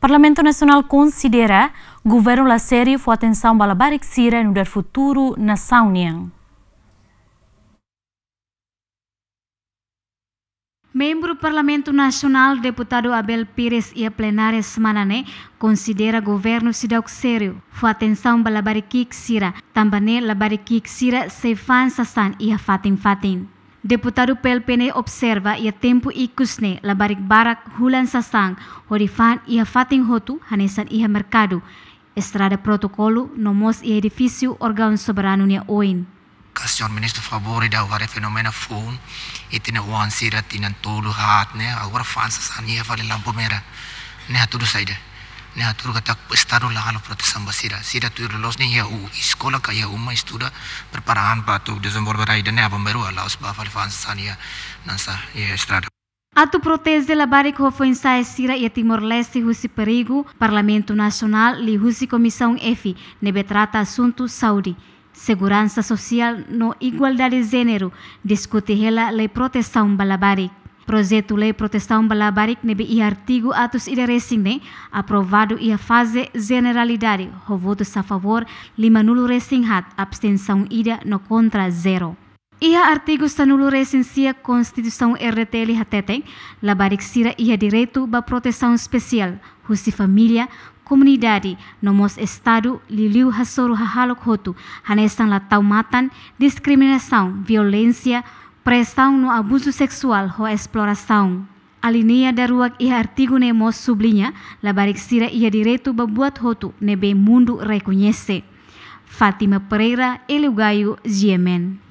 Parlamento Nacional considera governo la sério foi atenção para barik sira no dar futuro na Saunian. Membro Parlamento Nacional, deputado Abel Pires e a plenária semanane considera governo sidauk sério. Foi atenção para labarikik sira, também labarikik sira se fan sasan e a fatin fatin. Deputado PLPN observa ia tempo ikusne labarik barak hulan sasang horifan ia fating hotu hanesan ia mercado estrada protokolu nomos ia edifício organ soberano nia oin. Senhor Ministro favore da agora fenomena fun e tina wan sira tinan tulu hat ne agora fansa sania vale lampo mera ne hatudu saida. A atur katak staru la halo prati sambasira sira tu los ni ya u iskola ka ya umma istura preparahan pa tu de zombor barai de a abamberu ala os ba nansa estrada Ato proteste labarik hofo ensaio sira e Timor-Leste husi perigo, Parlamento Nacional li husi Comissão EFI nebe trata assunto saúde. Segurança Social no Igualdade de Gênero, discute ela lei proteção balabarik. Projetule protestão bala barik nebe i artigo atos ida ne aprovado ia fase generalidade, ho votos sa favor, lima nulo hat abstenção ida no contra zero. Ia artigo sa resing sia Constituição RTL hateteng, labarik sira ia direito ba proteção especial, husi família, comunidade, no nomos estado, liliu hasoro hahalok hotu, hanesan la taumatan, discriminação, violência, prestação no abuso sexual ho exploração. Alineia daruak ia artigo ne sublinya labarik labarexira ia diretu babuat hotu nebe mundo rekunyese Fatima Pereira, Elugaio, Yemen.